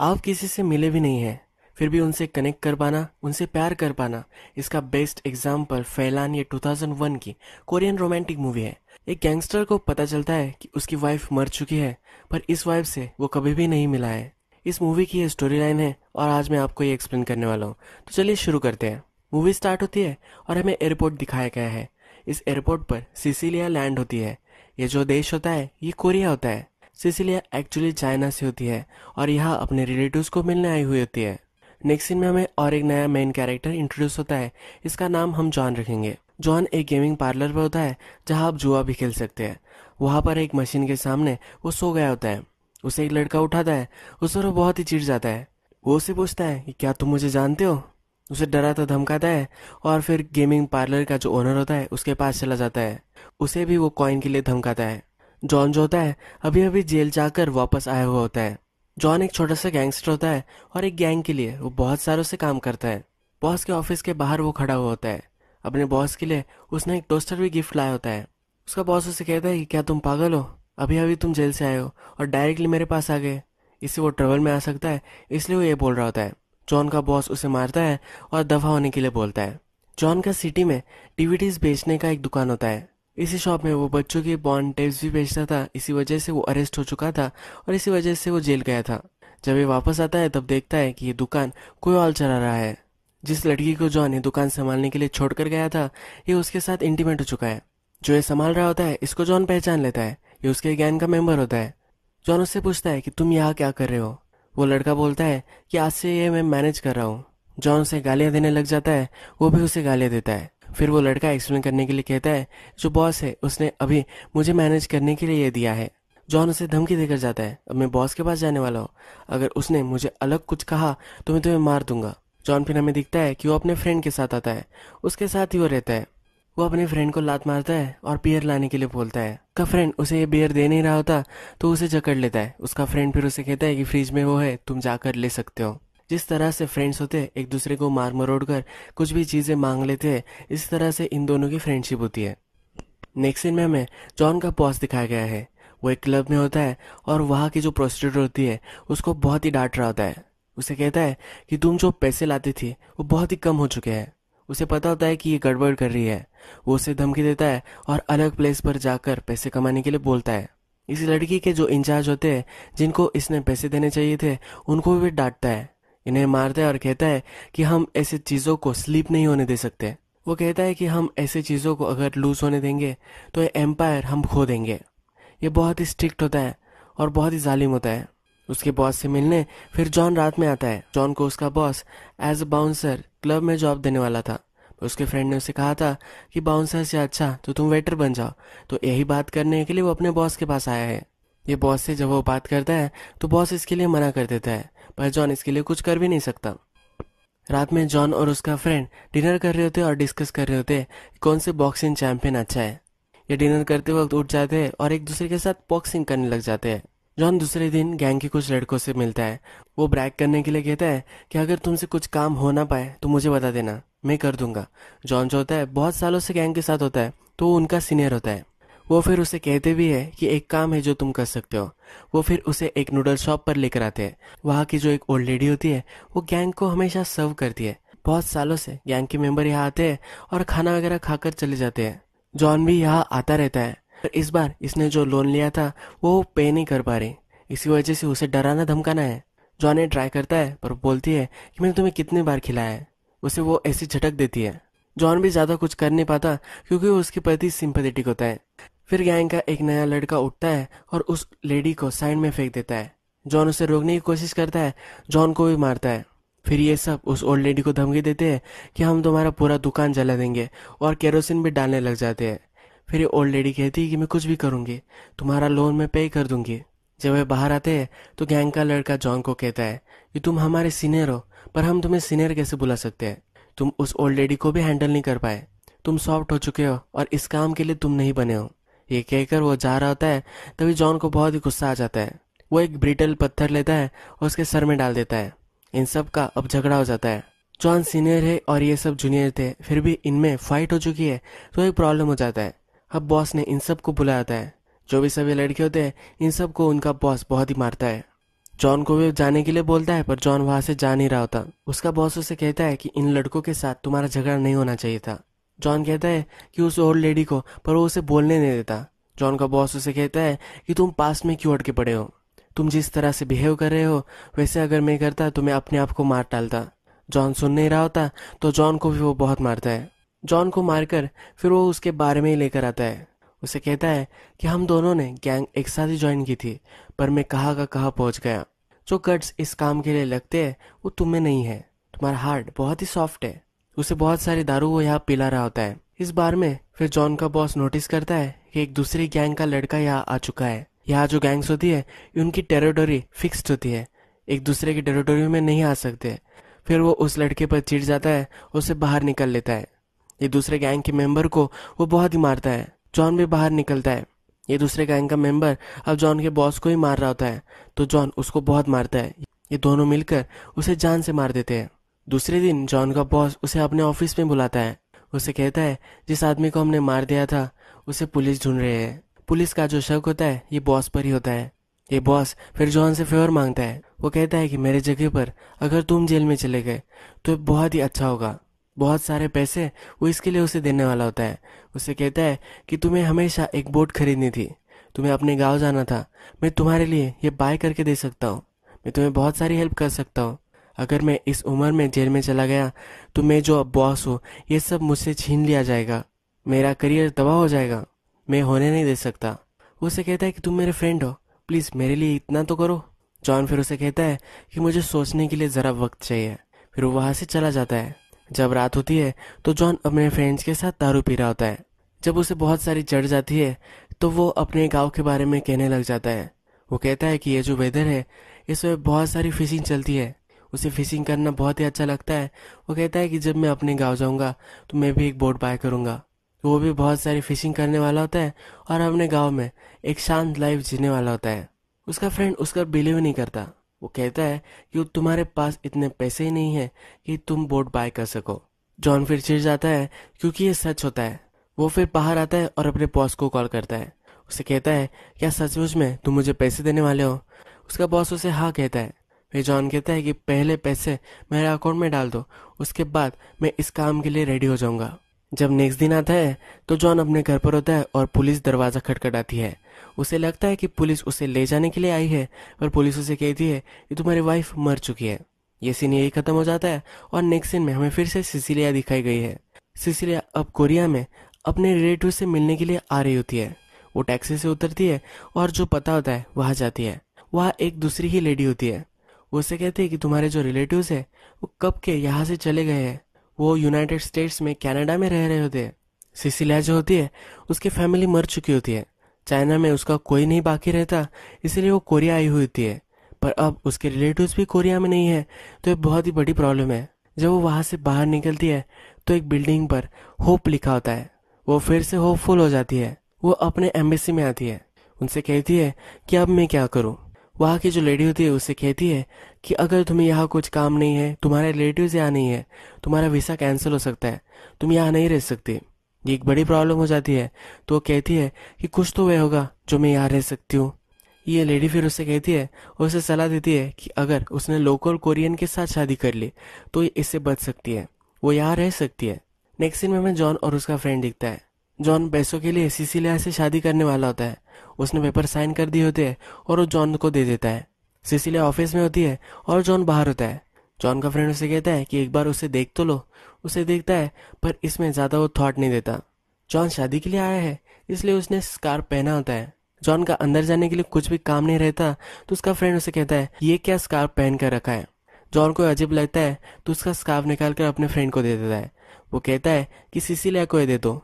आप किसी से मिले भी नहीं है फिर भी उनसे कनेक्ट कर पाना उनसे प्यार कर पाना इसका बेस्ट एग्जाम्पल फैलान ये 2001 की कोरियन रोमांटिक मूवी है एक गैंगस्टर को पता चलता है कि उसकी वाइफ मर चुकी है पर इस वाइफ से वो कभी भी नहीं मिला है इस मूवी की ये स्टोरी लाइन है और आज मैं आपको ये एक्सप्लेन करने वाला हूँ तो चलिए शुरू करते हैं मूवी स्टार्ट होती है और हमें एयरपोर्ट दिखाया गया है इस एयरपोर्ट पर सिसिलिया लैंड होती है ये जो देश होता है ये कोरिया होता है सिसिलिया एक्चुअली चाइना से होती है और यहाँ अपने रिलेटिव्स को मिलने आई हुई होती है नेक्स्ट में हमें और एक नया मेन कैरेक्टर इंट्रोड्यूस होता है इसका नाम हम जॉन रखेंगे जॉन एक गेमिंग पार्लर पर होता है जहाँ आप जुआ भी खेल सकते हैं वहाँ पर एक मशीन के सामने वो सो गया होता है उसे एक लड़का उठाता है उस पर वो बहुत ही चिढ़ जाता है वो उसे पूछता है कि क्या तुम मुझे जानते हो उसे डराता धमकाता है और फिर गेमिंग पार्लर का जो ओनर होता है उसके पास चला जाता है उसे भी वो कॉइन के लिए धमकाता है जॉन जो होता है अभी अभी जेल जाकर वापस आया हुआ होता है जॉन एक छोटा सा गैंगस्टर होता है और एक गैंग के लिए वो बहुत सारों से काम करता है बॉस के ऑफिस के बाहर वो खड़ा हुआ होता है अपने बॉस के लिए उसने एक टोस्टर भी गिफ्ट लाया होता है उसका बॉस उसे कहता है कि क्या तुम पागल हो अभी अभी तुम जेल से आए हो और डायरेक्टली मेरे पास आ गए इससे वो ट्रेवल में आ सकता है इसलिए वो ये बोल रहा होता है जॉन का बॉस उसे मारता है और दफा होने के लिए बोलता है जॉन का सिटी में डीवीडीज बेचने का एक दुकान होता है इसी शॉप में वो बच्चों के बॉन्ड टेप्स भी बेचता था इसी वजह से वो अरेस्ट हो चुका था और इसी वजह से वो जेल गया था जब ये वापस आता है तब देखता है कि ये दुकान कोई और चला रहा है जिस लड़की को जॉन ये दुकान संभालने के लिए छोड़कर गया था ये उसके साथ इंटीमेट हो चुका है जो ये संभाल रहा होता है इसको जॉन पहचान लेता है ये उसके गैंग का मेंबर होता है जॉन उससे पूछता है कि तुम यहाँ क्या कर रहे हो वो लड़का बोलता है कि आज से ये मैं मैनेज कर रहा हूँ जॉन उसे गालियां देने लग जाता है वो भी उसे गालियाँ देता है फिर वो लड़का एक्सप्लेन करने के लिए कहता है जो बॉस है उसने अभी मुझे मैनेज करने के लिए दिया है जॉन उसे धमकी देकर जाता है अब मैं बॉस के पास जाने वाला हूँ अगर उसने मुझे अलग कुछ कहा तो मैं तुम्हें मार दूंगा जॉन फिर हमें दिखता है कि वो अपने फ्रेंड के साथ आता है उसके साथ ही वो रहता है वो अपने फ्रेंड को लात मारता है और बियर लाने के लिए बोलता है का फ्रेंड उसे ये बियर दे नहीं रहा होता तो उसे जकड़ लेता है उसका फ्रेंड फिर उसे कहता है कि फ्रिज में वो है तुम जाकर ले सकते हो जिस तरह से फ्रेंड्स होते एक दूसरे को मार मरोड़ कर कुछ भी चीज़ें मांग लेते हैं इस तरह से इन दोनों की फ्रेंडशिप होती है नेक्स्ट सीन में हमें जॉन का पॉज दिखाया गया है वो एक क्लब में होता है और वहाँ की जो प्रोस्टिट्यूट होती है उसको बहुत ही डांट रहा होता है उसे कहता है कि तुम जो पैसे लाती थी वो बहुत ही कम हो चुके हैं उसे पता होता है कि ये गड़बड़ कर रही है वो उसे धमकी देता है और अलग प्लेस पर जाकर पैसे कमाने के लिए बोलता है इस लड़की के जो इंचार्ज होते हैं जिनको इसने पैसे देने चाहिए थे उनको भी डांटता है इन्हें मारता है और कहता है कि हम ऐसे चीज़ों को स्लीप नहीं होने दे सकते वो कहता है कि हम ऐसे चीज़ों को अगर लूज होने देंगे तो ये एम्पायर हम खो देंगे ये बहुत ही स्ट्रिक्ट होता है और बहुत ही जालिम होता है उसके बॉस से मिलने फिर जॉन रात में आता है जॉन को उसका boss as a bouncer club में जॉब देने वाला था उसके फ्रेंड ने उसे कहा था कि बाउंसर से अच्छा तो तुम वेटर बन जाओ तो यही बात करने के लिए वो अपने बॉस के पास आया है ये बॉस से जब वो बात करता है तो बॉस इसके लिए मना कर देता है पर जॉन इसके लिए कुछ कर भी नहीं सकता रात में जॉन और उसका फ्रेंड डिनर कर रहे होते और डिस्कस कर रहे होते कौन से बॉक्सिंग चैंपियन अच्छा है ये डिनर करते वक्त उठ जाते हैं और एक दूसरे के साथ बॉक्सिंग करने लग जाते हैं जॉन दूसरे दिन गैंग के कुछ लड़कों से मिलता है वो ब्रैक करने के लिए कहता है कि अगर तुमसे कुछ काम हो ना पाए तो मुझे बता देना मैं कर दूंगा जॉन जो होता है बहुत सालों से गैंग के साथ होता है तो उनका सीनियर होता है वो फिर उसे कहते भी है कि एक काम है जो तुम कर सकते हो वो फिर उसे एक नूडल शॉप पर लेकर आते हैं वहाँ की जो एक ओल्ड लेडी होती है वो गैंग को हमेशा सर्व करती है बहुत सालों से गैंग के मेंबर यहाँ आते हैं और खाना वगैरह खाकर चले जाते हैं जॉन भी यहाँ आता रहता है पर इस बार इसने जो लोन लिया था वो पे नहीं कर पा रही इसी वजह से उसे डराना धमकाना है जॉन ये ट्राई करता है पर बोलती है कि मैंने तुम्हें कितनी बार खिलाया है उसे वो ऐसी झटक देती है जॉन भी ज़्यादा कुछ कर नहीं पाता क्योंकि उसके प्रति सिंपथेटिक होता है फिर गैंग का एक नया लड़का उठता है और उस लेडी को साइड में फेंक देता है जॉन उसे रोकने की कोशिश करता है जॉन को भी मारता है फिर ये सब उस ओल्ड लेडी को धमकी देते हैं कि हम तुम्हारा पूरा दुकान जला देंगे और केरोसिन भी डालने लग जाते हैं फिर ये ओल्ड लेडी कहती है कि मैं कुछ भी करूँगी तुम्हारा लोन मैं पे कर दूंगी जब वे बाहर आते हैं तो गैंग का लड़का जॉन को कहता है कि तुम हमारे सीनियर हो पर हम तुम्हें सीनियर कैसे बुला सकते हैं तुम उस ओल्ड लेडी को भी हैंडल नहीं कर पाए तुम सॉफ्ट हो चुके हो और इस काम के लिए तुम नहीं बने हो ये कहकर वो जा रहा होता है तभी जॉन को बहुत ही गुस्सा आ जाता है वो एक ब्रिटल पत्थर लेता है और उसके सर में डाल देता है इन सब का अब झगड़ा हो जाता है जॉन सीनियर है और ये सब जूनियर थे फिर भी इनमें फाइट हो चुकी है तो एक प्रॉब्लम हो जाता है अब बॉस ने इन सब को बुलाता है जो भी सभी लड़के होते हैं इन सब को उनका बॉस बहुत ही मारता है जॉन को भी जाने के लिए बोलता है पर जॉन वहां से जा नहीं रहा होता उसका बॉस उसे कहता है कि इन लड़कों के साथ तुम्हारा झगड़ा नहीं होना चाहिए था जॉन कहता है कि उस ओल्ड लेडी को पर वो उसे बोलने नहीं देता जॉन का बॉस उसे कहता है कि तुम पास में क्यों अटके पड़े हो तुम जिस तरह से बिहेव कर रहे हो वैसे अगर मैं करता तो मैं अपने आप को मार डालता जॉन सुन नहीं रहा होता तो जॉन को भी वो बहुत मारता है जॉन को मारकर फिर वो उसके बारे में ही लेकर आता है उसे कहता है कि हम दोनों ने गैंग एक साथ ही ज्वाइन की थी पर मैं कहा का कहा पहुंच गया जो कट्स इस काम के लिए लगते हैं वो तुम्हें नहीं है तुम्हारा हार्ट बहुत ही सॉफ्ट है उसे बहुत सारे दारू वो यहाँ पिला रहा होता है इस बार में फिर जॉन का बॉस नोटिस करता है कि एक दूसरे गैंग का लड़का यहाँ आ चुका है यहाँ जो गैंग्स होती है उनकी टेरिटोरी फिक्स्ड होती है एक दूसरे की टेरिटोरी में नहीं आ सकते फिर वो उस लड़के पर चिढ़ जाता है उसे बाहर निकल लेता है ये दूसरे गैंग के मेंबर को वो बहुत ही मारता है जॉन भी बाहर निकलता है ये दूसरे गैंग का मेंबर अब जॉन के बॉस को ही मार रहा होता है तो जॉन उसको बहुत मारता है ये दोनों मिलकर उसे जान से मार देते हैं दूसरे दिन जॉन का बॉस उसे अपने ऑफिस में बुलाता है उसे कहता है जिस आदमी को हमने मार दिया था उसे पुलिस ढूंढ रहे हैं पुलिस का जो शक होता है ये बॉस पर ही होता है ये बॉस फिर जॉन से फेवर मांगता है वो कहता है कि मेरे जगह पर अगर तुम जेल में चले गए तो बहुत ही अच्छा होगा बहुत सारे पैसे वो इसके लिए उसे देने वाला होता है उसे कहता है कि तुम्हें हमेशा एक बोट खरीदनी थी तुम्हें अपने गांव जाना था मैं तुम्हारे लिए ये बाय करके दे सकता हूँ मैं तुम्हें बहुत सारी हेल्प कर सकता हूँ अगर मैं इस उम्र में जेल में चला गया तो मैं जो अब बॉस हूँ ये सब मुझसे छीन लिया जाएगा मेरा करियर तबाह हो जाएगा मैं होने नहीं दे सकता उसे कहता है कि तुम मेरे फ्रेंड हो प्लीज़ मेरे लिए इतना तो करो जॉन फिर उसे कहता है कि मुझे सोचने के लिए ज़रा वक्त चाहिए फिर वो वहाँ से चला जाता है जब रात होती है तो जॉन अपने फ्रेंड्स के साथ दारू पी रहा होता है जब उसे बहुत सारी चढ़ जाती है तो वो अपने गांव के बारे में कहने लग जाता है वो कहता है कि ये जो वेदर है इसमें बहुत सारी फिशिंग चलती है उसे फिशिंग करना बहुत ही अच्छा लगता है वो कहता है कि जब मैं अपने गाँव जाऊँगा तो मैं भी एक बोट बाय करूँगा वो भी बहुत सारी फिशिंग करने वाला होता है और अपने गाँव में एक शांत लाइफ जीने वाला होता है उसका फ्रेंड उसका बिलीव नहीं करता वो कहता है कि तुम्हारे पास इतने पैसे ही नहीं है कि तुम बोट बाय कर सको जॉन फिर चिड़ जाता है क्योंकि ये सच होता है वो फिर बाहर आता है और अपने बॉस को कॉल करता है उसे कहता है क्या सचमुच में तुम मुझे पैसे देने वाले हो उसका बॉस उसे हाँ कहता है जॉन कहता है कि पहले पैसे मेरे अकाउंट में डाल दो उसके बाद मैं इस काम के लिए रेडी हो जाऊंगा जब नेक्स्ट दिन आता है तो जॉन अपने घर पर होता है और पुलिस दरवाज़ा खटखटाती है उसे लगता है कि पुलिस उसे ले जाने के लिए आई है पर पुलिस उसे कहती है कि तुम्हारी वाइफ मर चुकी है ये सीन यही खत्म हो जाता है और नेक्स्ट सीन में हमें फिर से सिसिलिया दिखाई गई है सिसिलिया अब कोरिया में अपने रिलेटिव से मिलने के लिए आ रही होती है वो टैक्सी से उतरती है और जो पता होता है वहाँ जाती है वहाँ एक दूसरी ही लेडी होती है उसे उससे कहती है कि तुम्हारे जो रिलेटिव्स है वो कब के यहाँ से चले गए हैं वो यूनाइटेड स्टेट्स में कनाडा में रह रहे होते हैं सिसिलिया जो होती है उसकी फैमिली मर चुकी होती है चाइना में उसका कोई नहीं बाकी रहता इसीलिए वो कोरिया आई हुई होती है पर अब उसके रिलेटिव्स भी कोरिया में नहीं है तो एक बहुत ही बड़ी प्रॉब्लम है जब वो वहां से बाहर निकलती है तो एक बिल्डिंग पर होप लिखा होता है वो फिर से होपफुल हो जाती है वो अपने एम्बेसी में आती है उनसे कहती है कि अब मैं क्या करूँ वहाँ की जो लेडी होती है उसे कहती है कि अगर तुम्हें यहाँ कुछ काम नहीं है तुम्हारे रिलेटिव यहाँ नहीं है तुम्हारा वीसा कैंसिल हो सकता है तुम यहाँ नहीं रह सकते ये एक बड़ी प्रॉब्लम हो जाती है तो वो कहती है कि कुछ तो वह होगा जो मैं यहाँ रह सकती हूँ ये लेडी फिर उससे कहती है और उसे सलाह देती है कि अगर उसने लोकल कोरियन के साथ शादी कर ली तो इससे बच सकती है वो यहाँ रह सकती है नेक्स्ट सीन में हमें जॉन और उसका फ्रेंड दिखता है जॉन पैसों के लिए सीसिलिया से शादी करने वाला होता है उसने पेपर साइन कर दिए होते हैं और वो जॉन को दे देता है सिसिलिया ऑफिस में होती है और जॉन बाहर होता है जॉन का फ्रेंड उसे कहता है कि एक बार उसे देख तो लो उसे देखता है पर इसमें ज़्यादा वो थॉट नहीं देता जॉन शादी के लिए आया है इसलिए उसने स्कार्फ पहना होता है जॉन का अंदर जाने के लिए कुछ भी काम नहीं रहता तो उसका फ्रेंड उसे कहता है ये क्या स्कार्फ पहन कर रखा है जॉन को अजीब लगता है तो उसका स्कार्फ निकाल कर अपने फ्रेंड को दे देता है वो कहता है कि सिसिलिया को दे दो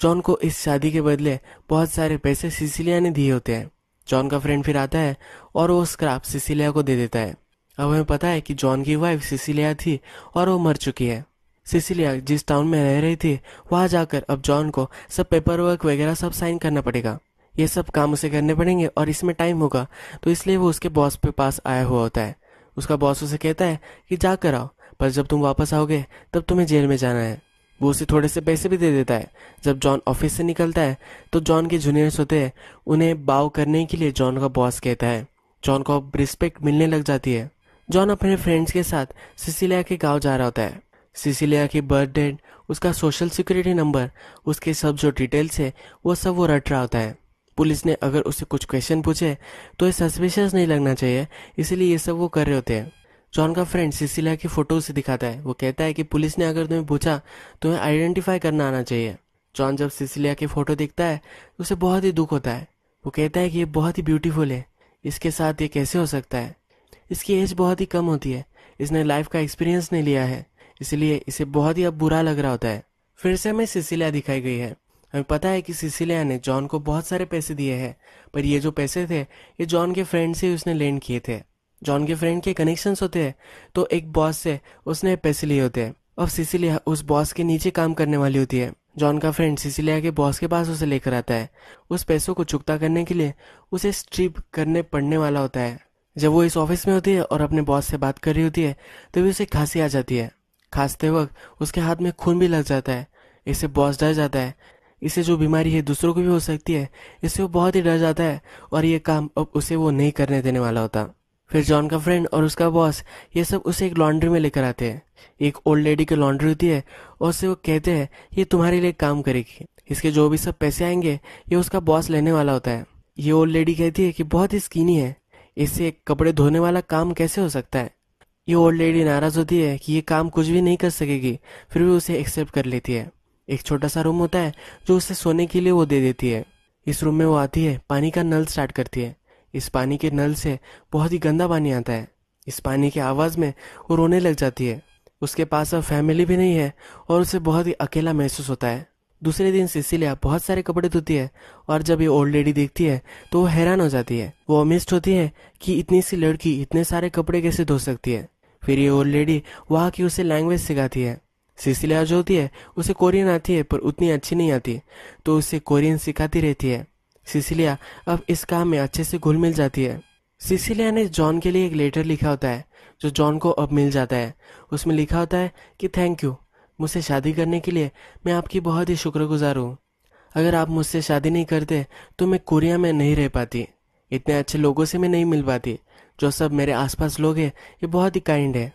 जॉन को इस शादी के बदले बहुत सारे पैसे सिसिलिया ने दिए होते हैं जॉन का फ्रेंड फिर आता है और वो स्क्राप सिसिलिया को दे देता है अब हमें पता है कि जॉन की वाइफ सिसिलिया थी और वो मर चुकी है सिसिलिया जिस टाउन में रह रही थी वहां जाकर अब जॉन को सब पेपर वर्क वगैरह सब साइन करना पड़ेगा ये सब काम उसे करने पड़ेंगे और इसमें टाइम होगा तो इसलिए वो उसके बॉस के पास आया हुआ होता है उसका बॉस उसे कहता है कि जाकर आओ पर जब तुम वापस आओगे तब तुम्हें जेल में जाना है वो उसे थोड़े से पैसे भी दे देता है जब जॉन ऑफिस से निकलता है तो जॉन के जूनियर्स होते हैं उन्हें बाव करने के लिए जॉन का बॉस कहता है जॉन को अब रिस्पेक्ट मिलने लग जाती है जॉन अपने फ्रेंड्स के साथ सिसिलिया के गाँव जा रहा होता है सिसिलिया की बर्थ डेट उसका सोशल सिक्योरिटी नंबर उसके सब जो डिटेल्स है वो सब वो रट रहा होता है पुलिस ने अगर उसे कुछ क्वेश्चन पूछे तो ये सस्पिशियस नहीं लगना चाहिए इसलिए ये सब वो कर रहे होते हैं जॉन का फ्रेंड सिसिला की फोटो से दिखाता है वो कहता है कि पुलिस ने अगर तुम्हें पूछा तुम्हें आइडेंटिफाई करना आना चाहिए जॉन जब सिसिलिया की फोटो देखता है तो उसे बहुत ही दुख होता है वो कहता है कि ये बहुत ही ब्यूटीफुल है इसके साथ ये कैसे हो सकता है इसकी एज बहुत ही कम होती है इसने लाइफ का एक्सपीरियंस नहीं लिया है इसलिए इसे बहुत ही अब बुरा लग रहा होता है फिर से हमें सिसिलिया दिखाई गई है हमें पता है कि सिसिलिया ने जॉन को बहुत सारे पैसे दिए हैं पर ये जो पैसे थे ये जॉन के फ्रेंड से उसने लेन किए थे जॉन के फ्रेंड के कनेक्शंस होते हैं तो एक बॉस से उसने पैसे लिए होते हैं और सिसिलिया उस बॉस के नीचे काम करने वाली होती है जॉन का फ्रेंड सिसिलिया के बॉस के पास उसे लेकर आता है उस पैसों को चुकता करने के लिए उसे स्ट्रिप करने पड़ने वाला होता है जब वो इस ऑफिस में होती है और अपने बॉस से बात कर रही होती है तभी उसे खांसी आ जाती है खांसते वक्त उसके हाथ में खून भी लग जाता है इससे बॉस डर जाता है इसे जो बीमारी है दूसरों को भी हो सकती है इससे वो बहुत ही डर जाता है और ये काम अब उसे वो नहीं करने देने वाला होता फिर जॉन का फ्रेंड और उसका बॉस ये सब उसे एक लॉन्ड्री में लेकर आते हैं एक ओल्ड लेडी की लॉन्ड्री होती है और उसे वो कहते हैं ये तुम्हारे लिए काम करेगी इसके जो भी सब पैसे आएंगे ये उसका बॉस लेने वाला होता है ये ओल्ड लेडी कहती है कि बहुत ही स्कीनी है इससे एक कपड़े धोने वाला काम कैसे हो सकता है ये ओल्ड लेडी नाराज होती है कि ये काम कुछ भी नहीं कर सकेगी फिर भी उसे एक्सेप्ट कर लेती है एक छोटा सा रूम होता है जो उसे सोने के लिए वो दे देती है इस रूम में वो आती है पानी का नल स्टार्ट करती है इस पानी के नल से बहुत ही गंदा पानी आता है इस पानी की आवाज़ में वो रोने लग जाती है उसके पास अब फैमिली भी नहीं है और उसे बहुत ही अकेला महसूस होता है दूसरे दिन सिसिलिया बहुत सारे कपड़े धोती है और जब ये ओल्ड लेडी देखती है तो वो हैरान हो जाती है वो अमिस्ट होती है कि इतनी सी लड़की इतने सारे कपड़े कैसे धो सकती है फिर ये ओल्ड लेडी वहाँ की उसे लैंग्वेज सिखाती है सिसिलिया जो होती है उसे कोरियन आती है पर उतनी अच्छी नहीं आती तो उसे कोरियन सिखाती रहती है सिसिलिया अब इस काम में अच्छे से घुल मिल जाती है सिसिलिया ने जॉन के लिए एक लेटर लिखा होता है जो जॉन को अब मिल जाता है उसमें लिखा होता है कि थैंक यू मुझसे शादी करने के लिए मैं आपकी बहुत ही शुक्रगुजार हूँ अगर आप मुझसे शादी नहीं करते तो मैं कोरिया में नहीं रह पाती इतने अच्छे लोगों से मैं नहीं मिल पाती जो सब मेरे आसपास लोग हैं ये बहुत ही काइंड है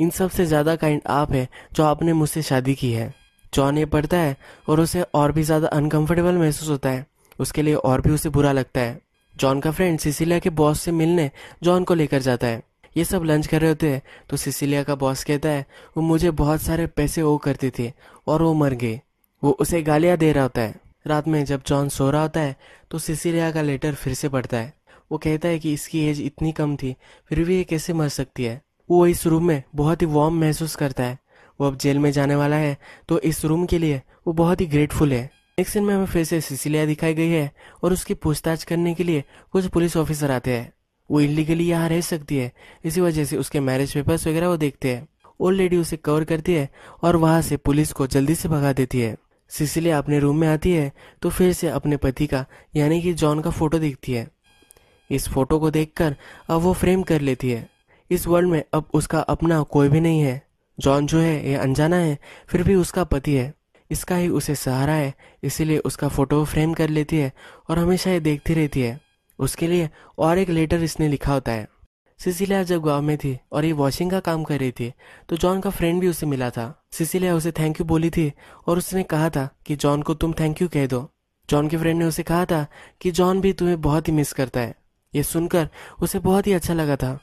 इन सब से ज़्यादा काइंड आप है जो आपने मुझसे शादी की है जॉन ये पढ़ता है और उसे और भी ज़्यादा अनकंफर्टेबल महसूस होता है उसके लिए और भी उसे बुरा लगता है जॉन का फ्रेंड सिसिलिया के बॉस से मिलने जॉन को लेकर जाता है ये सब लंच कर रहे होते हैं तो सिसिलिया का बॉस कहता है वो मुझे बहुत सारे पैसे ओ करती थी और वो मर गई वो उसे गालियां दे रहा होता है रात में जब जॉन सो रहा होता है तो सिसिलिया का लेटर फिर से पढ़ता है वो कहता है कि इसकी एज इतनी कम थी फिर भी ये कैसे मर सकती है वो इस रूम में बहुत ही वार्म महसूस करता है वो अब जेल में जाने वाला है तो इस रूम के लिए वो बहुत ही ग्रेटफुल है एक सीन में हमें फिर से सिसिलिया दिखाई गई है और उसकी पूछताछ करने के लिए कुछ पुलिस ऑफिसर आते हैं वो इलीगली यहाँ रह सकती है इसी वजह से उसके मैरिज पेपर्स वगैरह वो देखते हैं ओल्ड लेडी उसे कवर करती है और वहाँ से पुलिस को जल्दी से भगा देती है सिसिलिया अपने रूम में आती है तो फिर से अपने पति का यानी कि जॉन का फोटो देखती है इस फोटो को देखकर अब वो फ्रेम कर लेती है इस वर्ल्ड में अब उसका अपना कोई भी नहीं है जॉन जो है ये अनजाना है फिर भी उसका पति है इसका ही उसे सहारा है इसीलिए उसका फ़ोटो फ्रेम कर लेती है और हमेशा ये देखती रहती है उसके लिए और एक लेटर इसने लिखा होता है सिसिलिया जब गांव में थी और ये वॉशिंग का काम कर रही थी तो जॉन का फ्रेंड भी उसे मिला था सिसिलिया उसे थैंक यू बोली थी और उसने कहा था कि जॉन को तुम थैंक यू कह दो जॉन के फ्रेंड ने उसे कहा था कि जॉन भी तुम्हें बहुत ही मिस करता है ये सुनकर उसे बहुत ही अच्छा लगा था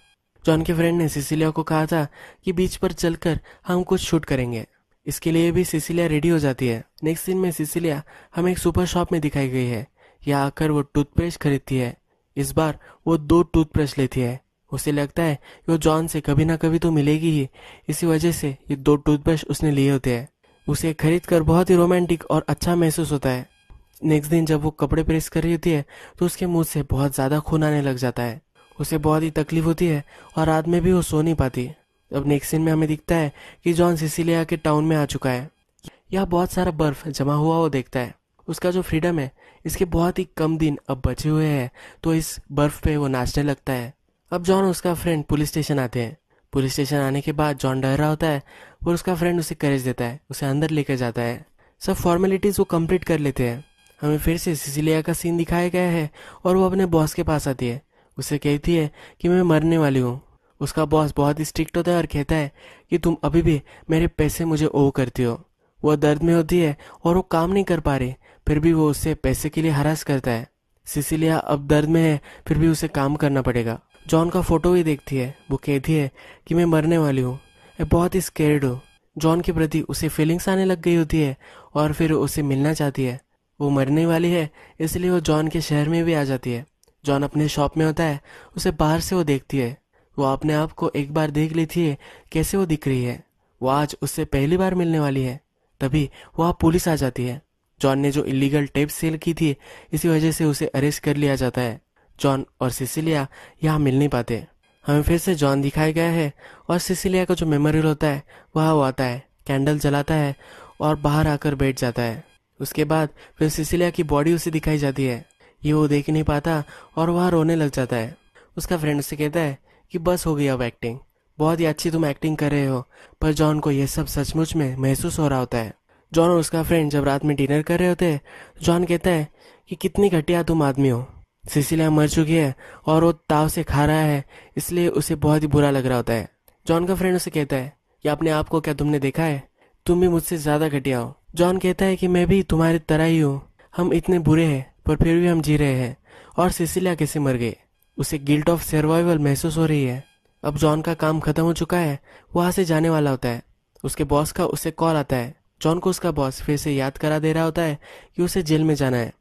जॉन के फ्रेंड ने सिसिलिया को कहा था कि बीच पर चलकर हम कुछ शूट करेंगे इसके लिए भी सिसिलिया रेडी हो जाती है नेक्स्ट दिन में सिसिलिया हमें एक सुपर शॉप में दिखाई गई है यहाँ आकर वो टूथपेस्ट खरीदती है इस बार वो दो टूथब्रश लेती है उसे लगता है कि वो जॉन से कभी ना कभी तो मिलेगी ही इसी वजह से ये दो टूथब्रश उसने लिए होते हैं उसे खरीद कर बहुत ही रोमांटिक और अच्छा महसूस होता है नेक्स्ट दिन जब वो कपड़े प्रेस कर रही होती है तो उसके मुंह से बहुत ज़्यादा खून आने लग जाता है उसे बहुत ही तकलीफ होती है और रात में भी वो सो नहीं पाती अब नेक्स्ट सीन में हमें दिखता है कि जॉन सिसिलिया के टाउन में आ चुका है यहाँ बहुत सारा बर्फ जमा हुआ वो देखता है उसका जो फ्रीडम है इसके बहुत ही कम दिन अब बचे हुए हैं तो इस बर्फ पे वो नाचने लगता है अब जॉन उसका फ्रेंड पुलिस स्टेशन आते हैं पुलिस स्टेशन आने के बाद जॉन डर रहा होता है और उसका फ्रेंड उसे करेज देता है उसे अंदर लेकर जाता है सब फॉर्मेलिटीज वो कंप्लीट कर लेते हैं हमें फिर से सिसिलिया का सीन दिखाया गया है और वो अपने बॉस के पास आती है उसे कहती है कि मैं मरने वाली हूँ उसका बॉस बहुत ही स्ट्रिक्ट होता है और कहता है कि तुम अभी भी मेरे पैसे मुझे ओ करती हो वह दर्द में होती है और वो काम नहीं कर पा रही फिर भी वो उससे पैसे के लिए हरास करता है सिसिलिया अब दर्द में है फिर भी उसे काम करना पड़ेगा जॉन का फोटो भी देखती है वो कहती है कि मैं मरने वाली हूँ मैं बहुत ही स्केर्ड हूँ जॉन के प्रति उसे फीलिंग्स आने लग गई होती है और फिर उसे मिलना चाहती है वो मरने वाली है इसलिए वो जॉन के शहर में भी आ जाती है जॉन अपने शॉप में होता है उसे बाहर से वो देखती है वो अपने आप को एक बार देख लेती है कैसे वो दिख रही है वो आज उससे पहली बार मिलने वाली है तभी वहाँ पुलिस आ जाती है जॉन ने जो इलीगल टेप सेल की थी इसी वजह से उसे अरेस्ट कर लिया जाता है जॉन और सिसिलिया यहाँ मिल नहीं पाते हमें फिर से जॉन दिखाया गया है और सिसिलिया का जो मेमोरियल होता है वह वो आता है कैंडल जलाता है और बाहर आकर बैठ जाता है उसके बाद फिर सिसिलिया की बॉडी उसे दिखाई जाती है ये वो देख नहीं पाता और वह रोने लग जाता है उसका फ्रेंड उसे कहता है कि बस हो गई अब एक्टिंग बहुत ही अच्छी तुम एक्टिंग कर रहे हो पर जॉन को यह सब सचमुच में महसूस हो रहा होता है जॉन और उसका फ्रेंड जब रात में डिनर कर रहे होते हैं जॉन कहता है कि कितनी घटिया तुम आदमी हो सिसिलिया मर चुकी है और वो ताव से खा रहा है इसलिए उसे बहुत ही बुरा लग रहा होता है जॉन का फ्रेंड उसे कहता है कि अपने आप को क्या तुमने देखा है तुम भी मुझसे ज़्यादा घटिया हो जॉन कहता है कि मैं भी तुम्हारी तरह ही हूँ हम इतने बुरे हैं पर फिर भी हम जी रहे हैं और सिसिलिया कैसे मर गए उसे गिल्ट ऑफ सर्वाइवल महसूस हो रही है अब जॉन का काम खत्म हो चुका है वहां से जाने वाला होता है उसके बॉस का उसे कॉल आता है जॉन को उसका बॉस फिर से याद करा दे रहा होता है कि उसे जेल में जाना है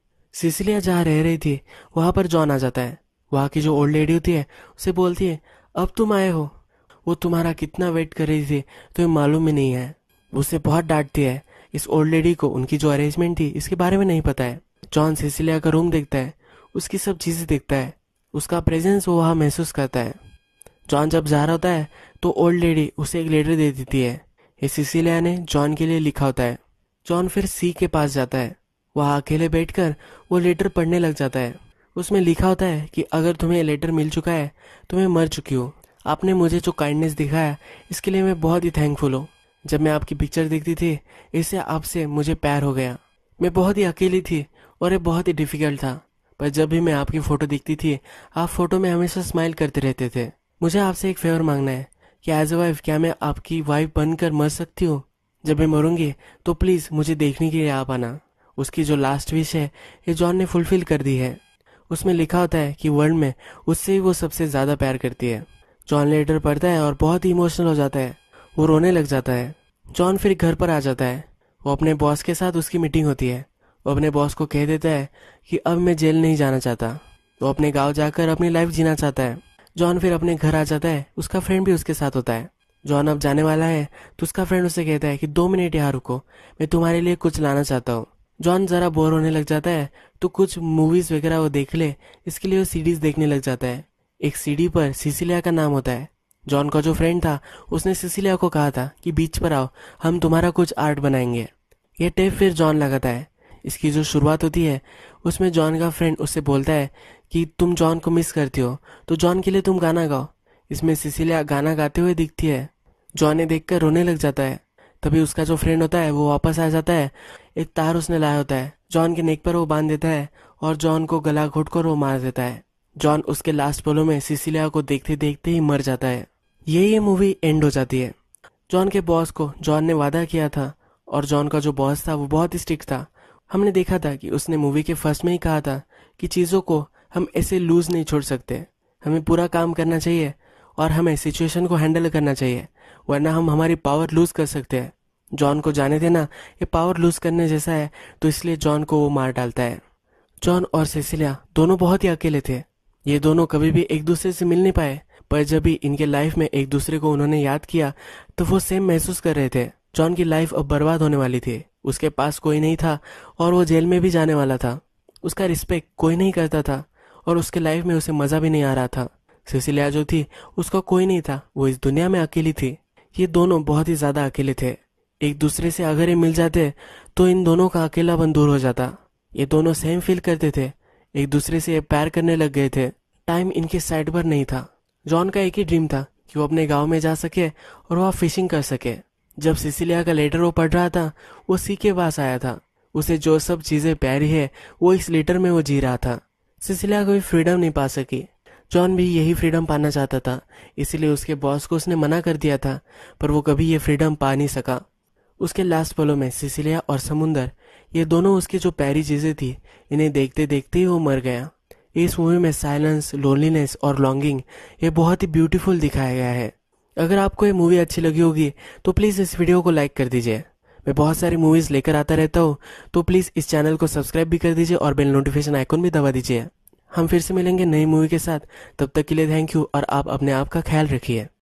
सिसिलिया जहाँ रह रही थी वहां पर जॉन आ जाता है वहां की जो ओल्ड लेडी होती है उसे बोलती है अब तुम आए हो वो तुम्हारा कितना वेट कर रही थी तुम्हें मालूम ही नहीं है उसे बहुत डांटती है इस ओल्ड लेडी को उनकी जो अरेंजमेंट थी इसके बारे में नहीं पता है जॉन सिसिलिया का रूम देखता है उसकी सब चीज़ें देखता है उसका प्रेजेंस वो वहाँ महसूस करता है जॉन जब जा रहा होता है तो ओल्ड लेडी उसे एक लेटर दे देती है ये सिसिलिया ने जॉन के लिए लिखा होता है जॉन फिर सी के पास जाता है वह अकेले बैठकर वो लेटर पढ़ने लग जाता है उसमें लिखा होता है कि अगर तुम्हें लेटर मिल चुका है तो मैं मर चुकी हूँ आपने मुझे जो काइंडनेस दिखाया इसके लिए मैं बहुत ही थैंकफुल हूँ जब मैं आपकी पिक्चर देखती थी इससे आपसे मुझे प्यार हो गया मैं बहुत ही अकेली थी और ये बहुत ही डिफिकल्ट था पर जब भी मैं आपकी फ़ोटो दिखती थी आप फ़ोटो में हमेशा स्माइल करते रहते थे मुझे आपसे एक फेवर मांगना है कि एज ए वाइफ क्या मैं आपकी वाइफ बनकर मर सकती हूँ जब मैं मरूंगी तो प्लीज़ मुझे देखने के लिए आप आना उसकी जो लास्ट विश है ये जॉन ने फुलफिल कर दी है उसमें लिखा होता है कि वर्ल्ड में उससे ही वो सबसे ज़्यादा प्यार करती है जॉन लेटर पढ़ता है और बहुत ही इमोशनल हो जाता है वो रोने लग जाता है जॉन फिर घर पर आ जाता है वो अपने बॉस के साथ उसकी मीटिंग होती है वो अपने बॉस को कह देता है कि अब मैं जेल नहीं जाना चाहता वो अपने गाँव जाकर अपनी लाइफ जीना चाहता है जॉन फिर अपने घर आ जाता है उसका फ्रेंड भी उसके साथ होता है जॉन अब जाने वाला है तो उसका फ्रेंड उसे कहता है कि दो मिनट यहाँ रुको मैं तुम्हारे लिए कुछ लाना चाहता हूँ जॉन ज़रा बोर होने लग जाता है तो कुछ मूवीज़ वगैरह वो देख ले इसके लिए वो सीडीज़ देखने लग जाता है एक सीडी पर सिसिलिया का नाम होता है जॉन का जो फ्रेंड था उसने सिसिलिया को कहा था कि बीच पर आओ हम तुम्हारा कुछ आर्ट बनाएंगे यह टेप फिर जॉन लगाता है इसकी जो शुरुआत होती है उसमें जॉन का फ्रेंड उससे बोलता है कि तुम जॉन को मिस करती हो तो जॉन के लिए तुम गाना गाओ इसमें सिसिलिया गाना गाते हुए दिखती है जॉन ने देख कर रोने लग जाता है तभी उसका जो फ्रेंड होता है वो वापस आ जाता है एक तार उसने लाया होता है जॉन के नेक पर वो बांध देता है और जॉन को गला घोट कर वो मार देता है जॉन उसके लास्ट पलों में सिसिलिया को देखते देखते ही मर जाता है ये ये मूवी एंड हो जाती है जॉन के बॉस को जॉन ने वादा किया था और जॉन का जो बॉस था वो बहुत ही स्ट्रिक्ट था हमने देखा था कि उसने मूवी के फर्स्ट में ही कहा था कि चीज़ों को हम ऐसे लूज नहीं छोड़ सकते हमें पूरा काम करना चाहिए और हमें सिचुएशन को हैंडल करना चाहिए वरना हम हमारी पावर लूज कर सकते हैं जॉन को जाने देना ये पावर लूज करने जैसा है तो इसलिए जॉन को वो मार डालता है जॉन और सेसिलिया दोनों बहुत ही अकेले थे ये दोनों कभी भी एक दूसरे से मिल नहीं पाए पर जब भी इनके लाइफ में एक दूसरे को उन्होंने याद किया तो वो सेम महसूस कर रहे थे जॉन की लाइफ अब बर्बाद होने वाली थी उसके पास कोई नहीं था और वो जेल में भी जाने वाला था उसका रिस्पेक्ट कोई नहीं करता था और उसके लाइफ में उसे मज़ा भी नहीं आ रहा था सिसिलिया जो थी उसका कोई नहीं था वो इस दुनिया में अकेली थी ये दोनों बहुत ही ज़्यादा अकेले थे एक दूसरे से अगर ये मिल जाते तो इन दोनों का अकेलापन दूर हो जाता ये दोनों सेम फील करते थे एक दूसरे से प्यार करने लग गए थे टाइम इनके साइड पर नहीं था जॉन का एक ही ड्रीम था कि वो अपने गांव में जा सके और वहाँ फिशिंग कर सके जब सिसिलिया का लेटर वो पढ़ रहा था वो सी के पास आया था उसे जो सब चीज़ें प्यारी है वो इस लेटर में वो जी रहा था सिसिलिया कभी फ्रीडम नहीं पा सकी जॉन भी यही फ्रीडम पाना चाहता था इसीलिए उसके बॉस को उसने मना कर दिया था पर वो कभी ये फ्रीडम पा नहीं सका उसके लास्ट पलों में सिसिलिया और समुंदर ये दोनों उसकी जो प्यारी चीज़ें थी इन्हें देखते देखते ही वो मर गया इस मूवी में साइलेंस लोनलीनेस और लॉन्गिंग ये बहुत ही ब्यूटीफुल दिखाया गया है अगर आपको ये मूवी अच्छी लगी होगी तो प्लीज़ इस वीडियो को लाइक कर दीजिए मैं बहुत सारी मूवीज़ लेकर आता रहता हूँ तो प्लीज़ इस चैनल को सब्सक्राइब भी कर दीजिए और बेल नोटिफिकेशन आइकोन भी दबा दीजिए हम फिर से मिलेंगे नई मूवी के साथ तब तक के लिए थैंक यू और आप अपने आप का ख्याल रखिए